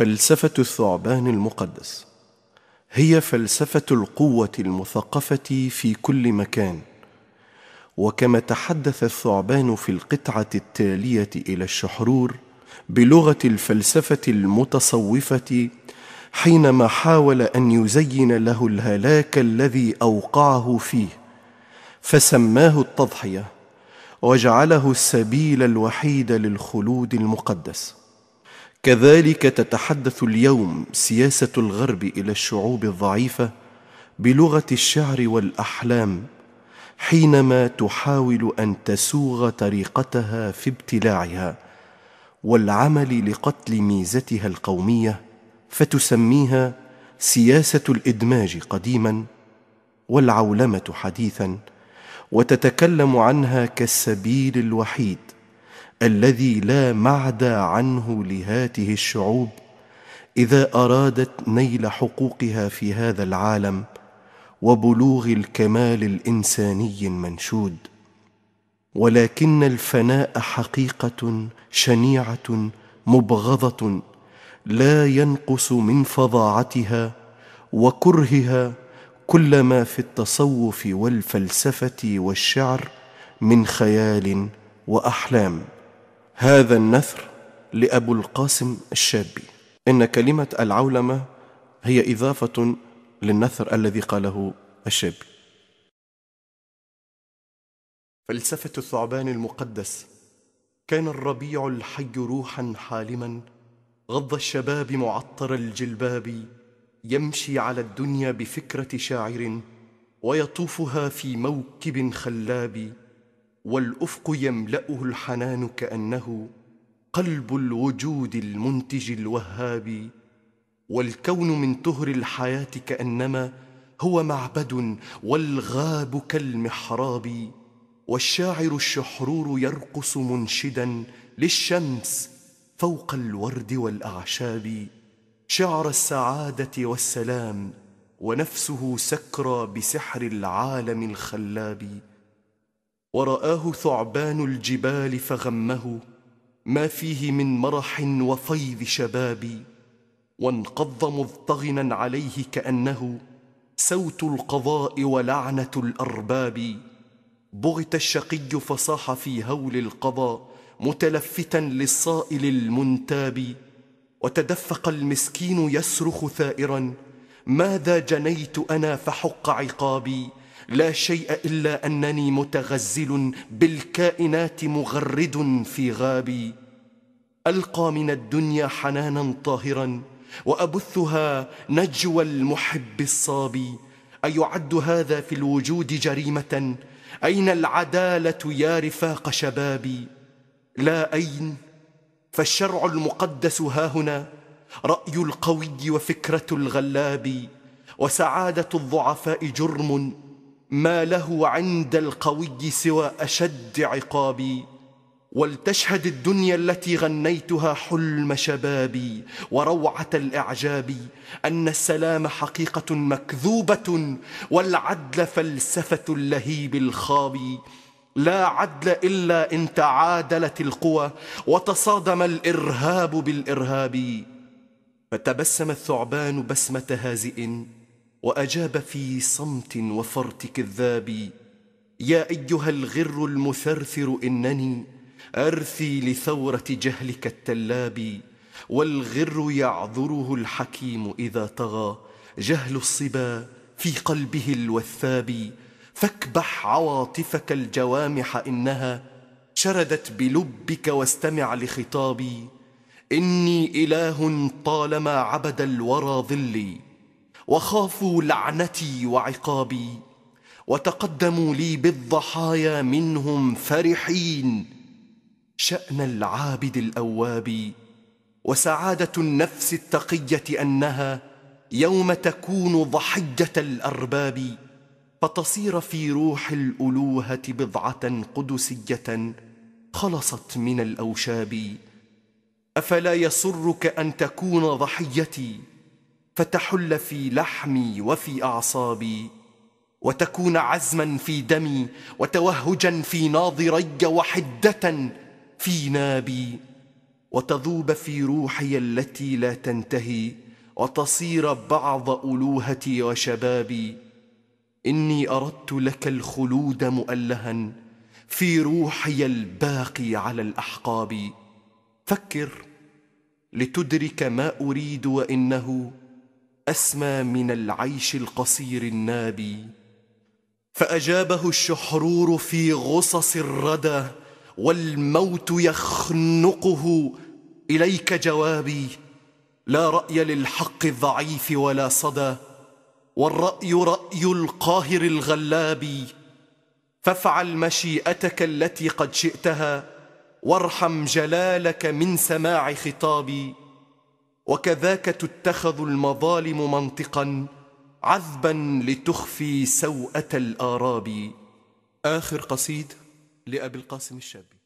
فلسفة الثعبان المقدس هي فلسفة القوة المثقفة في كل مكان وكما تحدث الثعبان في القطعة التالية إلى الشحرور بلغة الفلسفة المتصوفة حينما حاول أن يزين له الهلاك الذي أوقعه فيه فسماه التضحية وجعله السبيل الوحيد للخلود المقدس كذلك تتحدث اليوم سياسه الغرب الى الشعوب الضعيفه بلغه الشعر والاحلام حينما تحاول ان تسوغ طريقتها في ابتلاعها والعمل لقتل ميزتها القوميه فتسميها سياسه الادماج قديما والعولمه حديثا وتتكلم عنها كالسبيل الوحيد الذي لا معدى عنه لهاته الشعوب اذا ارادت نيل حقوقها في هذا العالم وبلوغ الكمال الانساني المنشود ولكن الفناء حقيقه شنيعه مبغضه لا ينقص من فظاعتها وكرهها كل ما في التصوف والفلسفه والشعر من خيال واحلام هذا النثر لأبو القاسم الشابي إن كلمة العولمة هي إضافة للنثر الذي قاله الشابي فلسفة الثعبان المقدس كان الربيع الحي روحا حالما غض الشباب معطر الجلباب يمشي على الدنيا بفكرة شاعر ويطوفها في موكب خلاب والافق يملاه الحنان كانه قلب الوجود المنتج الوهاب والكون من تهر الحياه كانما هو معبد والغاب كالمحراب والشاعر الشحرور يرقص منشدا للشمس فوق الورد والاعشاب شعر السعاده والسلام ونفسه سكرى بسحر العالم الخلاب ورآه ثعبان الجبال فغمه ما فيه من مرح وفيض شباب وانقض مضطغنا عليه كأنه سوت القضاء ولعنة الأرباب بغت الشقي فصاح في هول القضاء متلفتا للصائل المنتاب وتدفق المسكين يصرخ ثائرا ماذا جنيت أنا فحق عقابي لا شيء إلا أنني متغزل بالكائنات مغرد في غابي ألقى من الدنيا حنانا طاهرا وأبثها نجوى المحب الصابي أيعد هذا في الوجود جريمة أين العدالة يا رفاق شبابي لا أين فالشرع المقدس هاهنا رأي القوي وفكرة الغلاب وسعادة الضعفاء جرم ما له عند القوي سوى أشد عقابي ولتشهد الدنيا التي غنيتها حلم شبابي وروعة الإعجاب أن السلام حقيقة مكذوبة والعدل فلسفة اللهيب الخابي لا عدل إلا إن تعادلت القوى وتصادم الإرهاب بالإرهاب فتبسم الثعبان بسمة هازئ واجاب في صمت وفرت كذاب يا ايها الغر المثرثر انني ارثي لثوره جهلك التلاب والغر يعذره الحكيم اذا طغى جهل الصبا في قلبه الوثاب فاكبح عواطفك الجوامح انها شردت بلبك واستمع لخطابي اني اله طالما عبد الورى ظلي وخافوا لعنتي وعقابي وتقدموا لي بالضحايا منهم فرحين شان العابد الاواب وسعاده النفس التقيه انها يوم تكون ضحيه الارباب فتصير في روح الالوهه بضعه قدسيه خلصت من الاوشاب افلا يسرك ان تكون ضحيتي فتحل في لحمي وفي اعصابي وتكون عزما في دمي وتوهجا في ناظري وحده في نابي وتذوب في روحي التي لا تنتهي وتصير بعض الوهتي وشبابي اني اردت لك الخلود مؤلها في روحي الباقي على الاحقاب فكر لتدرك ما اريد وانه اسمى من العيش القصير النابي فاجابه الشحرور في غصص الردى والموت يخنقه اليك جوابي لا راي للحق الضعيف ولا صدى والراي راي القاهر الغلابي فافعل مشيئتك التي قد شئتها وارحم جلالك من سماع خطابي وكذاك تتخذ المظالم منطقا عذبا لتخفي سوءة الآراب آخر قصيد لأبي القاسم الشابي